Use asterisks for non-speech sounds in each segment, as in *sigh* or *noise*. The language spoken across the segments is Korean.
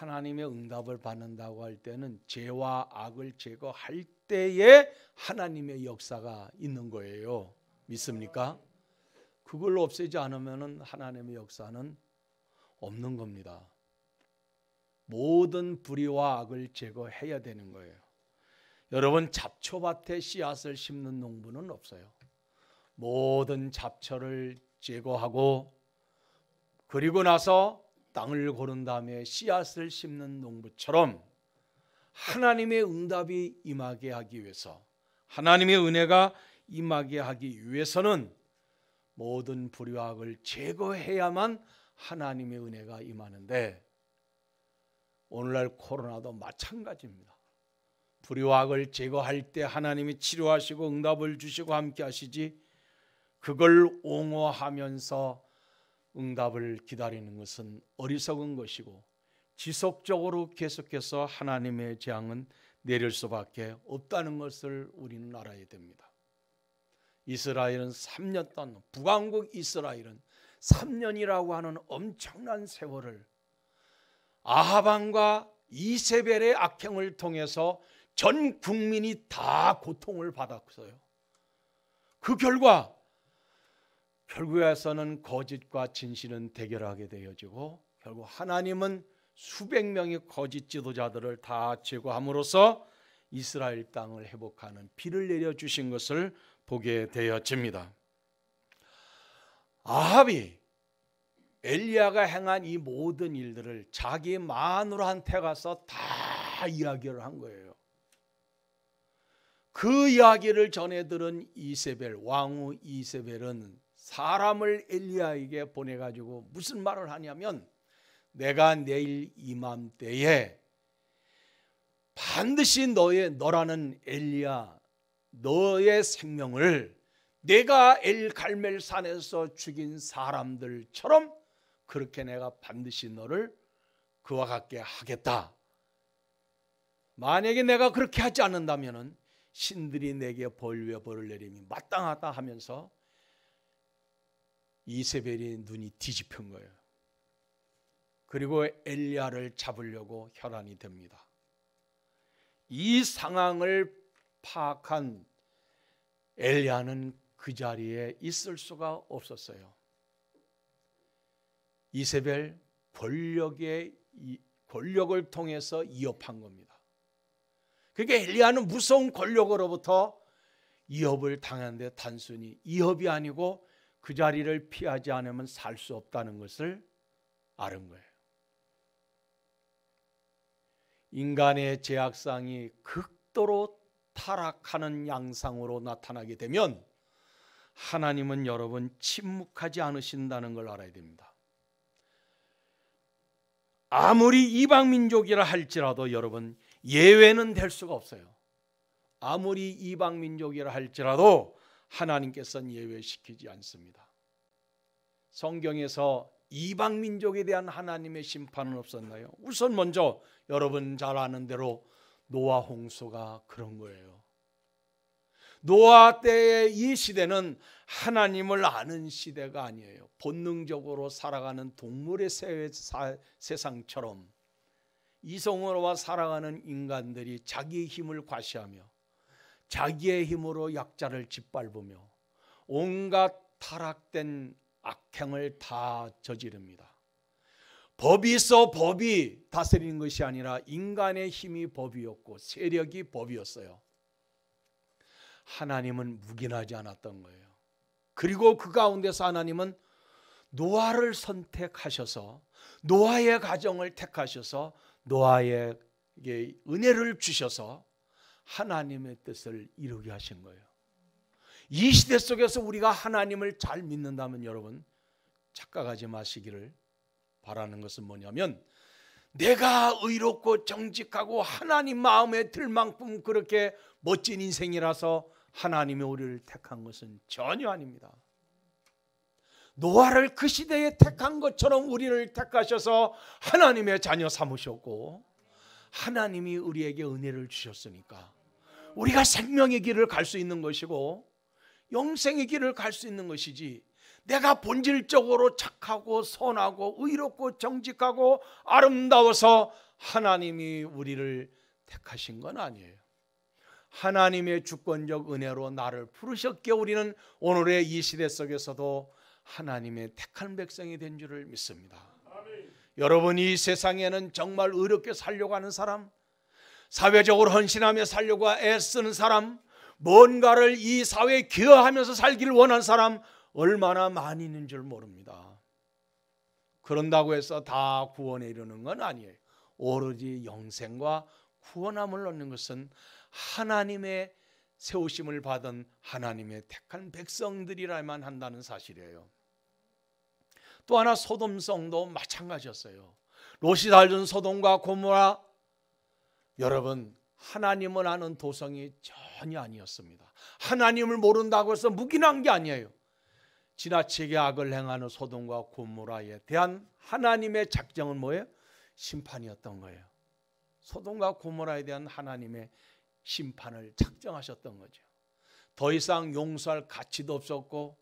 하나님의 응답을 받는다고 할 때는 죄와 악을 제거할 때에 하나님의 역사가 있는 거예요. 믿습니까? 그걸 없애지 않으면 하나님의 역사는 없는 겁니다. 모든 불의와 악을 제거해야 되는 거예요. 여러분 잡초밭에 씨앗을 심는 농부는 없어요. 모든 잡초를 제거하고 그리고 나서 땅을 고른 다음에 씨앗을 심는 농부처럼 하나님의 응답이 임하게 하기 위해서 하나님의 은혜가 임하게 하기 위해서는 모든 불의학을 제거해야만 하나님의 은혜가 임하는데 오늘날 코로나도 마찬가지입니다. 불의학을 제거할 때 하나님이 치료하시고 응답을 주시고 함께 하시지 그걸 옹호하면서 응답을 기다리는 것은 어리석은 것이고 지속적으로 계속해서 하나님의 재앙은 내릴 수밖에 없다는 것을 우리는 알아야 됩니다. 이스라엘은 3년 동안 북왕국 이스라엘은 3년이라고 하는 엄청난 세월을 아하방과 이세벨의 악행을 통해서 전 국민이 다 고통을 받았어요. 그 결과 결국에서는 거짓과 진실은 대결하게 되어지고 결국 하나님은 수백 명의 거짓 지도자들을 다 제거함으로써 이스라엘 땅을 회복하는 비를 내려 주신 것을 보게 되어집니다. 아합이 엘리야가 행한 이 모든 일들을 자기 마누라한테 가서 다 이야기를 한 거예요. 그 이야기를 전해 들은 이세벨 왕후 이세벨은 사람을 엘리야에게 보내 가지고 무슨 말을 하냐면 내가 내일 이맘때에 반드시 너의 너라는 엘리야 너의 생명을 내가 엘 갈멜산에서 죽인 사람들처럼 그렇게 내가 반드시 너를 그와 같게 하겠다. 만약에 내가 그렇게 하지 않는다면은 신들이 내게 벌 위에 벌을 내림이 마땅하다 하면서 이세벨이 눈이 뒤집힌 거예요. 그리고 엘리야를 잡으려고 혈안이 됩니다. 이 상황을 파악한 엘리야는 그 자리에 있을 수가 없었어요. 이세벨 권력의 권력을 통해서 이업한 겁니다. 그게 그러니까 엘리야는 무서운 권력으로부터 이업을 당한데 단순히 이업이 아니고 그 자리를 피하지 않으면 살 수 없다는 것을 아는 거예요. 인간의 제약상이 극도로 타락하는 양상으로 나타나게 되면 하나님은 여러분 침묵하지 않으신다는 걸 알아야 됩니다. 아무리 이방 민족이라 할지라도 여러분 예외는 될 수가 없어요. 아무리 이방 민족이라 할지라도 하나님께서는 예외시키지 않습니다. 성경에서 이방 민족에 대한 하나님의 심판은 없었나요? 우선 먼저 여러분 잘 아는 대로 노아 홍수가 그런 거예요. 노아 때의 이 시대는 하나님을 아는 시대가 아니에요. 본능적으로 살아가는 동물의 세, 상처럼 이성으로와 살아가는 인간들이 자기 힘을 과시하며 자기의 힘으로 약자를 짓밟으며 온갖 타락된 악행을 다 저지릅니다. 법이 있어 법이 다스리는 것이 아니라 인간의 힘이 법이었고 세력이 법이었어요. 하나님은 묵인하지 않았던 거예요. 그리고 그 가운데서 하나님은 노아를 선택하셔서 노아의 가정을 택하셔서 노아에게 은혜를 주셔서 하나님의 뜻을 이루게 하신 거예요. 이 시대 속에서 우리가 하나님을 잘 믿는다면 여러분 착각하지 마시기를 바라는 것은 뭐냐면 내가 의롭고 정직하고 하나님 마음에 들 만큼 그렇게 멋진 인생이라서 하나님이 우리를 택한 것은 전혀 아닙니다. 노아를 그 시대에 택한 것처럼 우리를 택하셔서 하나님의 자녀 삼으셨고 하나님이 우리에게 은혜를 주셨으니까 우리가 생명의 길을 갈 수 있는 것이고 영생의 길을 갈 수 있는 것이지 내가 본질적으로 착하고 선하고 의롭고 정직하고 아름다워서 하나님이 우리를 택하신 건 아니에요. 하나님의 주권적 은혜로 나를 부르셨기에 우리는 오늘의 이 시대 속에서도 하나님의 택한 백성이 된 줄을 믿습니다. 아멘. 여러분 이 세상에는 정말 의롭게 살려고 하는 사람 사회적으로 헌신하며 살려고 애쓰는 사람, 뭔가를 이 사회에 기여하면서 살기를 원한 사람 얼마나 많이 있는 줄 모릅니다. 그런다고 해서 다 구원에 이르는 건 아니에요. 오로지 영생과 구원함을 얻는 것은 하나님의 세우심을 받은 하나님의 택한 백성들이라만 한다는 사실이에요. 또 하나 소돔성도 마찬가지였어요. 로시 달던 소돔과 고모라 여러분 하나님을 아는 도성이 전혀 아니었습니다. 하나님을 모른다고 해서 무기한 게 아니에요. 지나치게 악을 행하는 소돔과 고모라에 대한 하나님의 작정은 뭐예요? 심판이었던 거예요. 소돔과 고모라에 대한 하나님의 심판을 작정하셨던 거죠. 더 이상 용서할 가치도 없었고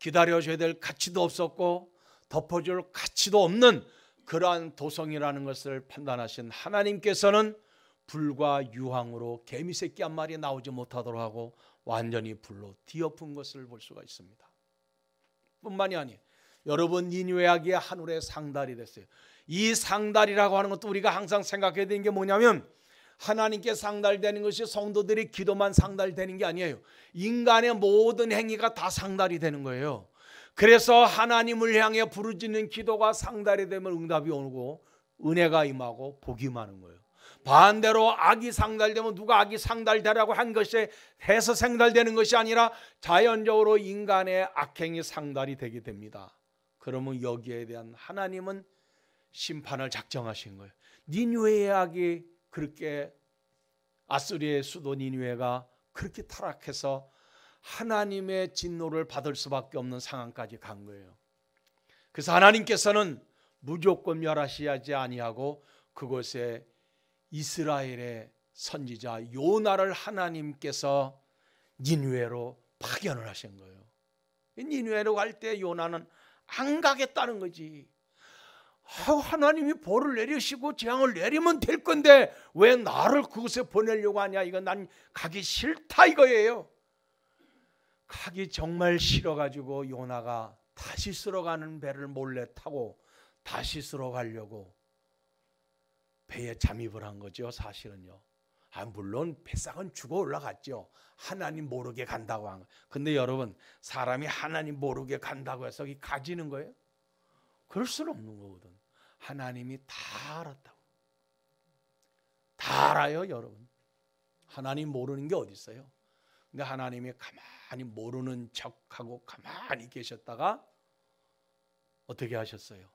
기다려줘야 될 가치도 없었고 덮어줄 가치도 없는 그러한 도성이라는 것을 판단하신 하나님께서는 불과 유황으로 개미 새끼 한 마리 나오지 못하도록 하고 완전히 불로 뒤엎은 것을 볼 수가 있습니다. 뿐만이 아니 여러분 인외학이 하늘의 상달이 됐어요. 이 상달이라고 하는 것도 우리가 항상 생각해야 되는 게 뭐냐면 하나님께 상달되는 것이 성도들이 기도만 상달되는 게 아니에요. 인간의 모든 행위가 다 상달이 되는 거예요. 그래서 하나님을 향해 부르짖는 기도가 상달이 되면 응답이 오고 은혜가 임하고 복이 많은 거예요. 반대로 악이 상달되면 누가 악이 상달되라고 한 것에 해서 상달되는 것이 아니라 자연적으로 인간의 악행이 상달이 되게 됩니다. 그러면 여기에 대한 하나님은 심판을 작정하신 거예요. 니누의 악이 그렇게 아수리의 수도 니누에가 그렇게 타락해서 하나님의 진노를 받을 수밖에 없는 상황까지 간 거예요. 그래서 하나님께서는 무조건 멸하시지 아니하고 그곳에 이스라엘의 선지자 요나를 하나님께서 니누에로 파견을 하신 거예요. 니누에로 갈 때 요나는 안 가겠다는 거지. 아 하나님이 벌을 내리시고 재앙을 내리면 될 건데 왜 나를 그곳에 보내려고 하냐? 이거 난 가기 싫다 이거예요. 가기 정말 싫어가지고 요나가 다시 쓸어가는 배를 몰래 타고 다시 쓸어가려고 배에 잠입을 한 거죠. 사실은요. 아, 물론 배상은 죽어 올라갔죠. 하나님 모르게 간다고 한 거. 근데 여러분 사람이 하나님 모르게 간다고 해서 이 가지는 거예요? 그럴 수는 없는 거거든. 하나님이 다 알았다고. 다 알아요, 여러분. 하나님 모르는 게 어디 있어요? 근데 하나님이 가만히 모르는 척하고 가만히 계셨다가 어떻게 하셨어요?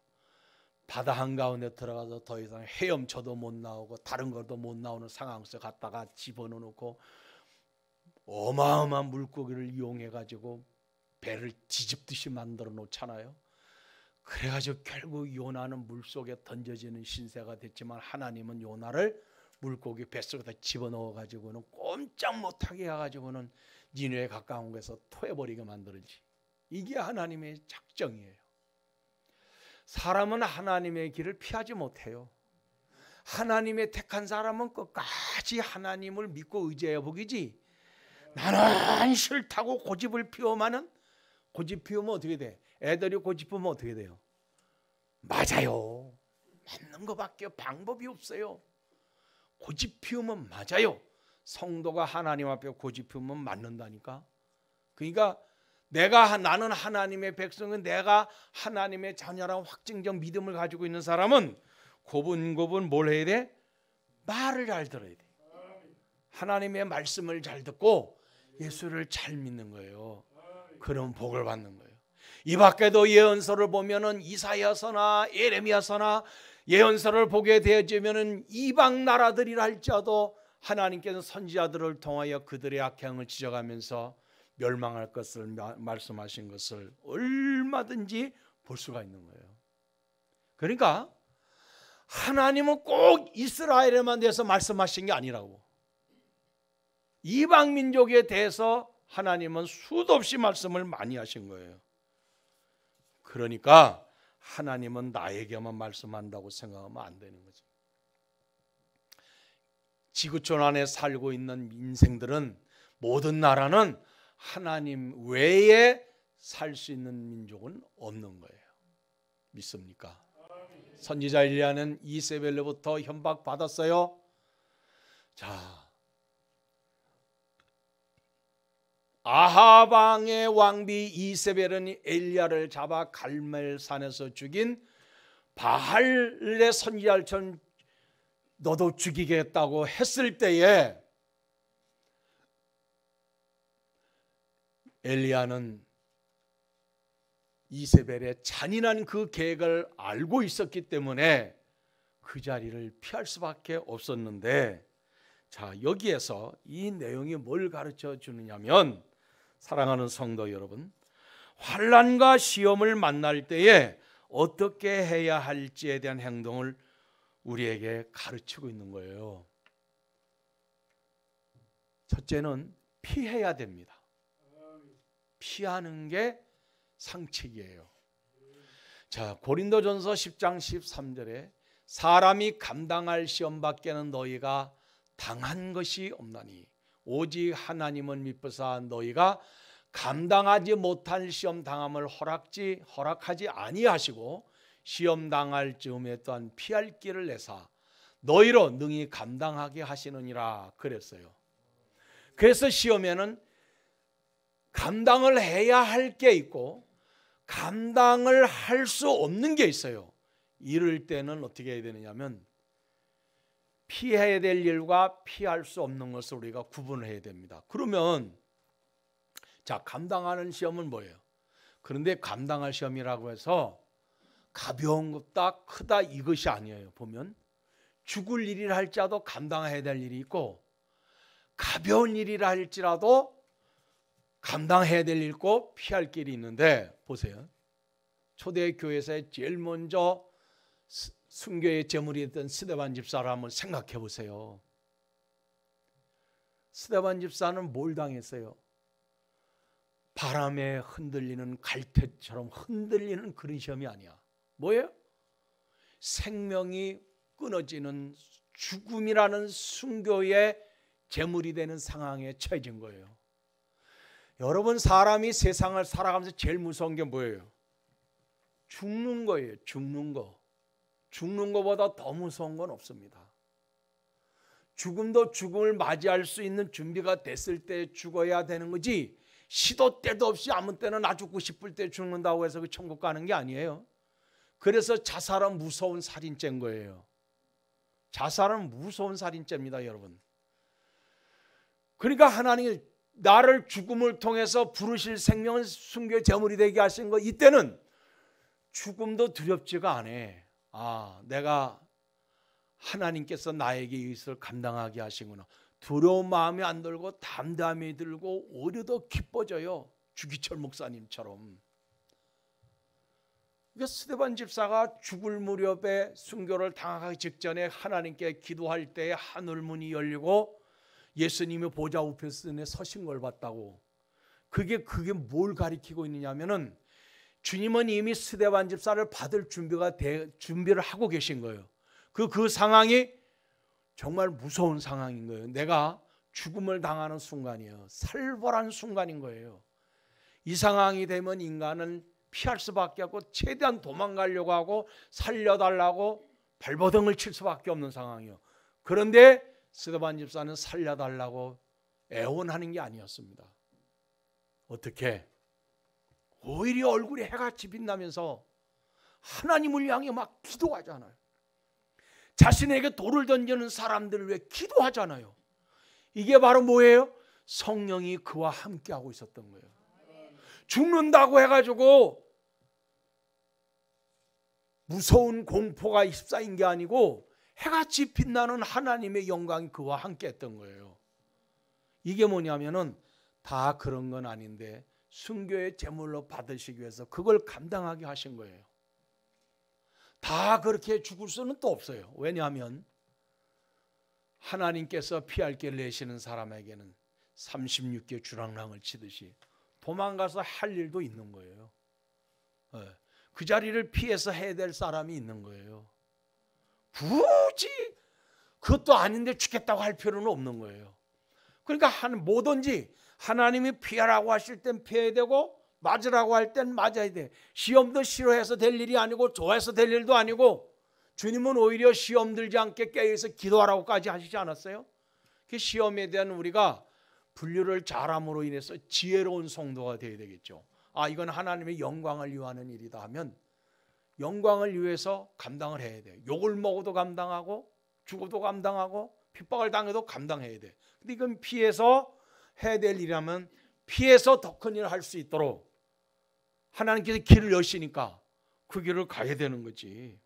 바다 한가운데 들어가서 더 이상 헤엄쳐도 못 나오고 다른 걸도 못 나오는 상황 속 갔다가 집어넣고 어놓 어마어마한 물고기를 이용해 가지고 배를 뒤집듯이 만들어 놓잖아요. 그래가지고 결국 요나는 물속에 던져지는 신세가 됐지만 하나님은 요나를 물고기 뱃속에다 집어넣어 가지고는 꼼짝 못하게 해가지고는 니네에 가까운 곳에서 토해버리게 만들지. 이게 하나님의 작정이에요. 사람은 하나님의 길을 피하지 못해요. 하나님의 택한 사람은 끝까지 하나님을 믿고 의지해 보기지. 나는 싫다고 고집을 피우면은 고집 피우면 어떻게 돼? 애들이 고집 피우면 어떻게 돼요? 맞아요. 맞는 것밖에 방법이 없어요. 고집 피우면 맞아요. 성도가 하나님 앞에 고집 피우면 맞는다니까. 그러니까 내가 나는 하나님의 백성은 내가 하나님의 자녀라는 확증적 믿음을 가지고 있는 사람은 고분고분 뭘 해야 돼? 말을 잘 들어야 돼. 하나님의 말씀을 잘 듣고 예수를 잘 믿는 거예요. 그럼 복을 받는 거예요. 이 밖에도 예언서를 보면은 이사야서나 예레미야서나 예언서를 보게 되어지면은 이방 나라들이라 지라도 하나님께서 선지자들을 통하여 그들의 악행을 지적하면서 멸망할 것을 말씀하신 것을 얼마든지 볼 수가 있는 거예요. 그러니까 하나님은 꼭 이스라엘에만 대해서 말씀하신 게 아니라고. 이방 민족에 대해서 하나님은 수도 없이 말씀을 많이 하신 거예요. 그러니까 하나님은 나에게만 말씀한다고 생각하면 안 되는 거죠. 지구촌 안에 살고 있는 인생들은 모든 나라는 하나님 외에 살 수 있는 민족은 없는 거예요. 믿습니까? 선지자 일리야는 이세벨로부터 현박 받았어요. 자, 아합 왕의 왕비 이세벨은 엘리야를 잡아 갈멜산에서 죽인 바할의 선지자를 너도 죽이겠다고 했을 때에 엘리야는 이세벨의 잔인한 그 계획을 알고 있었기 때문에 그 자리를 피할 수밖에 없었는데 자 여기에서 이 내용이 뭘 가르쳐 주느냐면 사랑하는 성도 여러분 환란과 시험을 만날 때에 어떻게 해야 할지에 대한 행동을 우리에게 가르치고 있는 거예요. 첫째는 피해야 됩니다. 피하는 게 상책이에요. 자, 고린도전서 10장 13절에 사람이 감당할 시험 밖에는 너희가 당한 것이 없나니 오직 하나님은 미쁘사 너희가 감당하지 못할 시험 당함을 허락지 허락하지 아니하시고 시험 당할 즈음에 또한 피할 길을 내사 너희로 능히 감당하게 하시느니라 그랬어요. 그래서 시험에는 감당을 해야 할 게 있고 감당을 할 수 없는 게 있어요. 이럴 때는 어떻게 해야 되느냐면 피해야 될 일과 피할 수 없는 것을 우리가 구분 해야 됩니다. 그러면 자, 감당하는 시험은 뭐예요? 그런데 감당할 시험이라고 해서 가벼운 것다 크다 이것이 아니에요. 보면 죽을 일이라 할지라도 감당해야 될 일이 있고 가벼운 일이라 할지라도 감당해야 될 일고 피할 길이 있는데 보세요. 초대 교회에서 제일 먼저 순교의 제물이었던 스데반 집사를 한번 생각해 보세요. 스데반 집사는 뭘 당했어요? 바람에 흔들리는 갈대처럼 흔들리는 그런 시험이 아니야. 뭐예요? 생명이 끊어지는 죽음이라는 순교의 제물이 되는 상황에 처해진 거예요. 여러분 사람이 세상을 살아가면서 제일 무서운 게 뭐예요? 죽는 거예요. 죽는 거. 죽는 거보다 더 무서운 건 없습니다. 죽음도 죽음을 맞이할 수 있는 준비가 됐을 때 죽어야 되는 거지. 시도 때도 없이 아무 때나 나 죽고 싶을 때 죽는다고 해서 그 천국 가는 게 아니에요. 그래서 자살은 무서운 살인죄인 거예요. 자살은 무서운 살인죄입니다, 여러분. 그러니까 하나님이 나를 죽음을 통해서 부르실 생명을 순교의 제물이 되게 하신 거 이때는 죽음도 두렵지가 않아. 아, 내가 하나님께서 나에게 이것을 감당하게 하신구나. 두려운 마음이 안 들고 담담히 들고 오히려 더 기뻐져요. 주기철 목사님처럼. 그러니까 스테반 집사가 죽을 무렵에 순교를 당하기 직전에 하나님께 기도할 때 하늘 문이 열리고 예수님의 보좌 우편에 서신 걸 봤다고. 그게 그게 뭘 가리키고 있느냐면은 주님은 이미 스데반 집사를 받을 준비가 되, 준비를 하고 계신 거예요. 그그 그 상황이 정말 무서운 상황인 거예요. 내가 죽음을 당하는 순간이에요. 살벌한 순간인 거예요. 이 상황이 되면 인간은 피할 수밖에 없고 최대한 도망가려고 하고 살려달라고 발버둥을 칠 수밖에 없는 상황이요. 에 그런데 스데반 집사는 살려달라고 애원하는 게 아니었습니다. 어떻게? 오히려 얼굴이 해같이 빛나면서 하나님을 향해 막 기도하잖아요. 자신에게 돌을 던지는 사람들을 왜 기도하잖아요. 이게 바로 뭐예요? 성령이 그와 함께하고 있었던 거예요. 죽는다고 해가지고 무서운 공포가 휩싸인 게 아니고 해같이 빛나는 하나님의 영광이 그와 함께 했던 거예요. 이게 뭐냐면은 다 그런 건 아닌데 순교의 제물로 받으시기 위해서 그걸 감당하게 하신 거예요. 다 그렇게 죽을 수는 또 없어요. 왜냐하면 하나님께서 피할 길 내시는 사람에게는 36개 주랑랑을 치듯이 도망가서 할 일도 있는 거예요. 예. 그 자리를 피해서 해야 될 사람이 있는 거예요. 굳이 그것도 아닌데 죽겠다고 할 필요는 없는 거예요. 그러니까 뭐든지 하나님이 피하라고 하실 땐 피해야 되고 맞으라고 할 땐 맞아야 돼. 시험도 싫어해서 될 일이 아니고 좋아해서 될 일도 아니고 주님은 오히려 시험 들지 않게 깨어서 기도하라고까지 하시지 않았어요? 그 시험에 대한 우리가 분류를 잘함으로 인해서 지혜로운 성도가 되어야 되겠죠. 아 이건 하나님의 영광을 위하는 일이다 하면 영광을 위해서 감당을 해야 돼. 욕을 먹어도 감당하고 죽어도 감당하고 핍박을 당해도 감당해야 돼. 근데 이건 피해서 해야 될 일이라면 피해서 더 큰 일을 할 수 있도록 하나님께서 길을 여시니까 그 길을 가야 되는 거지.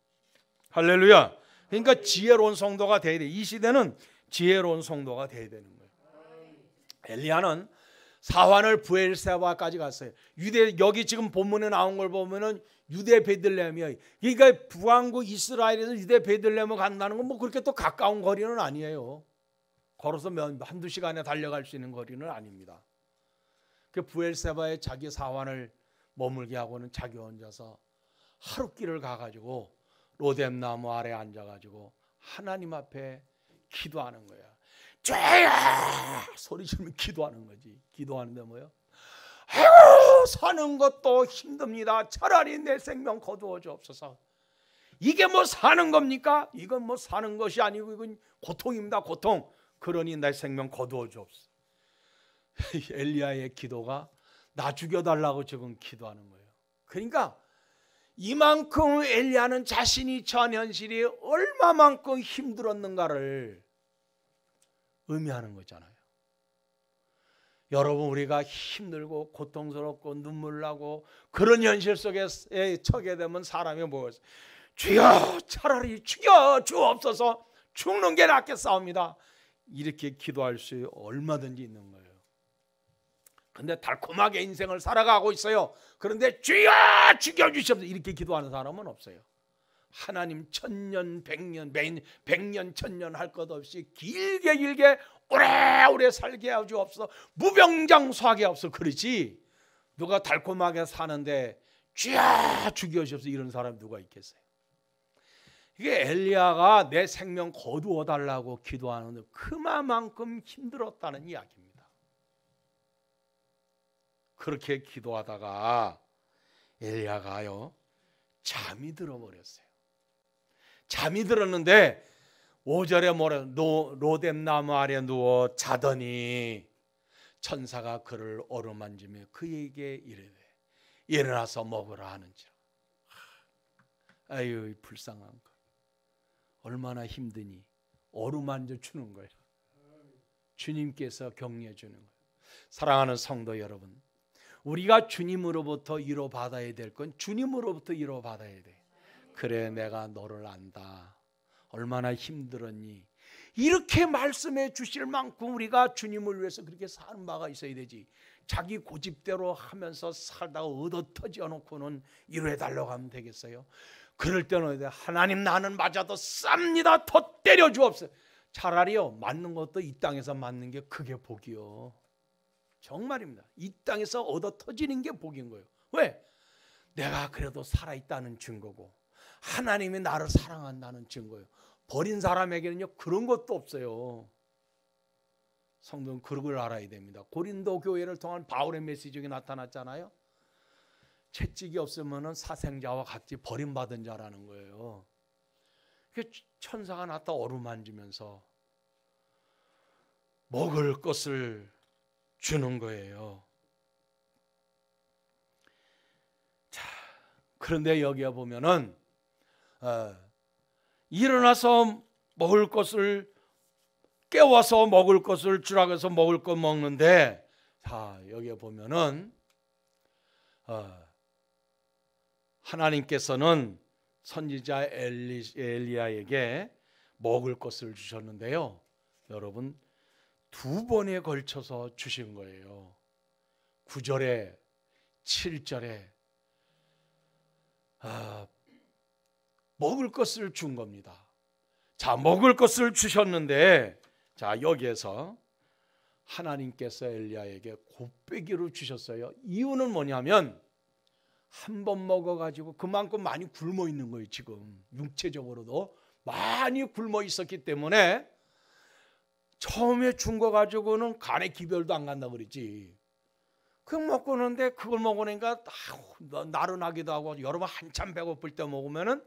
할렐루야. 그러니까 지혜로운 성도가 돼야 돼. 이 시대는 지혜로운 성도가 돼야 되는 거예요. 엘리야는 사환을 부엘세바까지 갔어요. 유대 여기 지금 본문에 나온 걸 보면은 유대 베들레헴이야. 그러니까 북왕국 이스라엘에서 유대 베들레헴을 간다는 건 뭐 그렇게 또 가까운 거리는 아니에요. 걸어서 몇 한두 시간에 달려갈 수 있는 거리는 아닙니다. 그 부엘세바의 자기 사환을 머물게 하고는 자기 혼자서 하루 길을 가가지고 로뎀나무 아래 앉아가지고 하나님 앞에 기도하는 거야. 죄야 소리 지르면 기도하는 거지. 기도하는데 뭐요? 사는 것도 힘듭니다. 차라리 내 생명 거두어 주옵소서. 이게 뭐 사는 겁니까? 이건 뭐 사는 것이 아니고 이건 고통입니다. 고통. 그러니 내 생명 거두어 주옵소서. *laughs* 엘리야의 기도가 나 죽여달라고 지금 기도하는 거예요. 그러니까 이만큼 엘리야는 자신이 처한 현실이 얼마만큼 힘들었는가를 의미하는 거잖아요. 여러분 우리가 힘들고 고통스럽고 눈물 나고 그런 현실 속에 처게 되면 사람이 뭐였어? 주여 차라리 죽여 주옵소서 죽는 게 낫겠사옵니다. 이렇게 기도할 수 얼마든지 있는 거예요. 근데 달콤하게 인생을 살아가고 있어요. 그런데 주여 죽여 주시옵소서 이렇게 기도하는 사람은 없어요. 하나님 천년 백년 백년 천년 할 것 없이 길게 길게 오래오래 살게 하주옵소서 무병장수하게 하옵소서 그러지 누가 달콤하게 사는데 쥐야 죽여주옵소서 이런 사람 누가 있겠어요 이게 엘리야가 내 생명 거두어 달라고 기도하는 그마만큼 힘들었다는 이야기입니다 그렇게 기도하다가 엘리야가요 잠이 들어버렸어요 잠이 들었는데 5절에 뭐래 로뎀 나무 아래 누워 자더니 천사가 그를 어루만지며 그에게 이르되 일어나서 먹으라 하는지라. 아유 불쌍한 거. 얼마나 힘드니 어루만져 주는 거예요. 주님께서 격려해 주는 거예요. 사랑하는 성도 여러분, 우리가 주님으로부터 위로 받아야 될 건 주님으로부터 위로 받아야 돼. 그래 내가 너를 안다. 얼마나 힘들었니? 이렇게 말씀해 주실 만큼 우리가 주님을 위해서 그렇게 사는 바가 있어야 되지. 자기 고집대로 하면서 살다가 얻어 터져 놓고는 이루어 달라고 하면 되겠어요. 그럴 때는 하나님 나는 맞아도 쌉니다. 더 때려 주옵소서. 차라리요. 맞는 것도 이 땅에서 맞는 게 그게 복이요. 정말입니다. 이 땅에서 얻어 터지는 게 복인 거예요. 왜? 내가 그래도 살아 있다는 증거고 하나님이 나를 사랑한다는 증거예요. 버린 사람에게는요 그런 것도 없어요. 성도는 그걸 알아야 됩니다. 고린도 교회를 통한 바울의 메시지가 나타났잖아요. 채찍이 없으면 사생자와 같이 버림받은 자라는 거예요. 그 천사가 나타 어루만지면서 먹을 것을 주는 거예요. 자, 그런데 여기에 보면은 예. 일어나서 먹을 것을 깨워서 먹을 것을 추락해서 먹을 것 먹는데 자 여기에 보면은 어, 하나님께서는 선지자 엘리, 엘리야에게 먹을 것을 주셨는데요. 여러분 두 번에 걸쳐서 주신 거예요. 9절에 7절에 아, 먹을 것을 준 겁니다. 자, 먹을 것을 주셨는데 자, 여기에서 하나님께서 엘리야에게 곱빼기로 주셨어요. 이유는 뭐냐면 한 번 먹어 가지고 그만큼 많이 굶어 있는 거예요, 지금. 육체적으로도 많이 굶어 있었기 때문에 처음에 준 거 가지고는 간에 기별도 안 간다 그랬지. 그 먹고 는데 그걸 먹으니까 아 뭐 나른하기도 하고 여러분 한참 배고플 때 먹으면은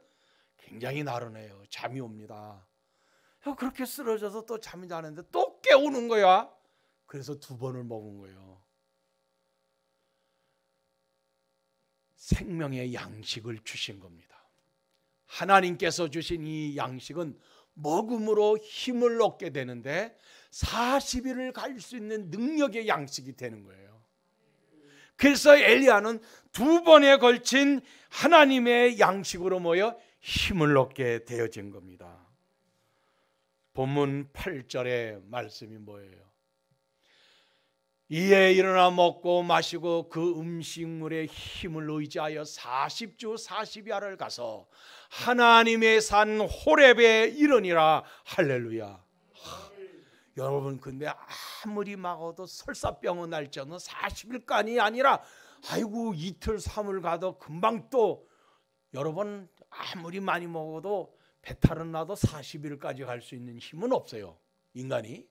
굉장히 나른해요. 잠이 옵니다. 그렇게 쓰러져서 또 잠이 자는데 또 깨우는 거야. 그래서 두 번을 먹은 거예요. 생명의 양식을 주신 겁니다. 하나님께서 주신 이 양식은 먹음으로 힘을 얻게 되는데 40일을 갈 수 있는 능력의 양식이 되는 거예요. 그래서 엘리야는 두 번에 걸친 하나님의 양식으로 모여 힘을 얻게 되어진 겁니다. 본문 8절의 말씀이 뭐예요? 이에 일어나 먹고 마시고 그 음식물의 힘을 의지하여 40주 40야를 가서 하나님의 산 호렙에 이르니라 할렐루야. 여러분 근데 아무리 막어도 설사병은 날지는 40일간이 아니라 아이고 이틀 삼일 가도 금방 또 여러 번 아무리 많이 먹어도 배탈은 나도 40일까지 갈 수 있는 힘은 없어요. 인간이.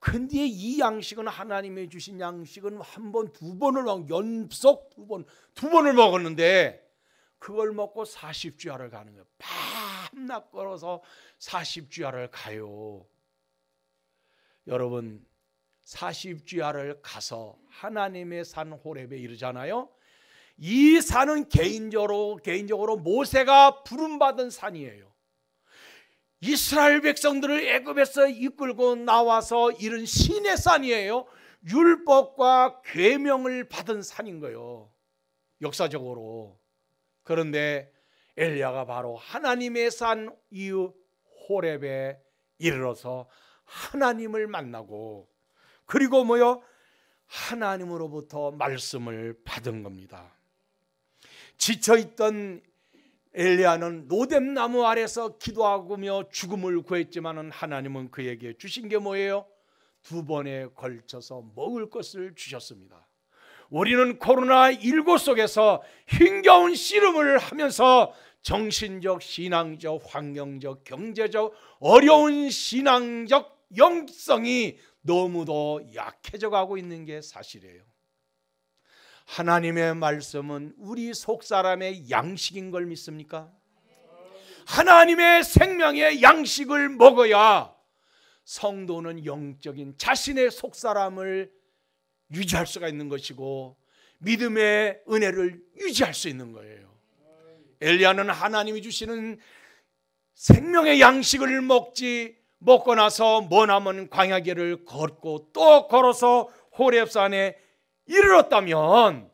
근데 이 양식은 하나님이 주신 양식은 한 번, 두 번을 연속 두 번, 두 번을 먹었는데 그걸 먹고 40주야를 가는 거예요. 밤낮 걸어서 40주야를 가요. 여러분 40주야를 가서 하나님의 산 호렙에 이르잖아요. 이 산은 개인적으로 개인적으로 모세가 부름받은 산이에요. 이스라엘 백성들을 애굽에서 이끌고 나와서 이른 신의 산이에요. 율법과 계명을 받은 산인 거예요. 역사적으로. 그런데 엘리야가 바로 하나님의 산이 호렙에 이르러서 하나님을 만나고 그리고 뭐요? 하나님으로부터 말씀을 받은 겁니다. 지쳐있던 엘리야는 노뎀나무 아래서 기도하며 죽음을 구했지만 하나님은 그에게 주신 게 뭐예요? 두 번에 걸쳐서 먹을 것을 주셨습니다. 우리는 코로나19 속에서 힘겨운 씨름을 하면서 정신적, 신앙적, 환경적, 경제적 어려운 신앙적 영성이 너무도 약해져 가고 있는 게 사실이에요. 하나님의 말씀은 우리 속 사람의 양식인 걸 믿습니까? 하나님의 생명의 양식을 먹어야 성도는 영적인 자신의 속 사람을 유지할 수가 있는 것이고 믿음의 은혜를 유지할 수 있는 거예요. 엘리야는 하나님이 주시는 생명의 양식을 먹지 먹고 나서 머나먼 광야길을 걷고 또 걸어서 호렙산에 이르렀다면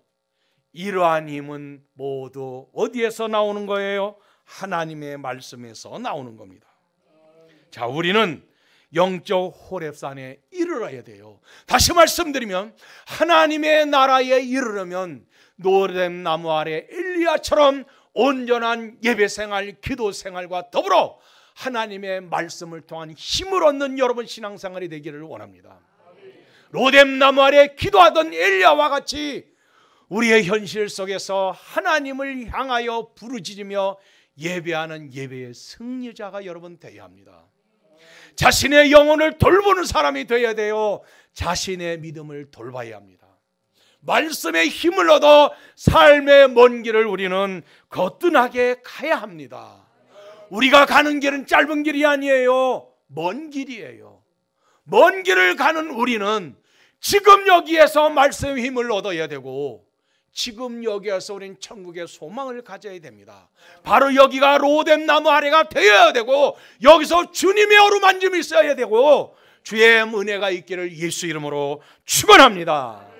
이러한 힘은 모두 어디에서 나오는 거예요? 하나님의 말씀에서 나오는 겁니다. 자, 우리는 영적 호랩산에 이르러야 돼요. 다시 말씀드리면 하나님의 나라에 이르려면 노렘나무 아래 엘리야처럼 온전한 예배 생활, 기도 생활과 더불어 하나님의 말씀을 통한 힘을 얻는 여러분 신앙생활이 되기를 원합니다. 로뎀나무 아래 기도하던 엘리야와 같이 우리의 현실 속에서 하나님을 향하여 부르짖으며 예배하는 예배의 승리자가 여러분 되어야 합니다. 자신의 영혼을 돌보는 사람이 되어야 돼요. 자신의 믿음을 돌봐야 합니다. 말씀의 힘을 얻어 삶의 먼 길을 우리는 거뜬하게 가야 합니다. 우리가 가는 길은 짧은 길이 아니에요. 먼 길이에요. 먼 길을 가는 우리는 지금 여기에서 말씀의 힘을 얻어야 되고 지금 여기에서 우린 천국의 소망을 가져야 됩니다. 바로 여기가 로뎀 나무 아래가 되어야 되고 여기서 주님의 어루만짐이 있어야 되고 주의 은혜가 있기를 예수 이름으로 축원합니다.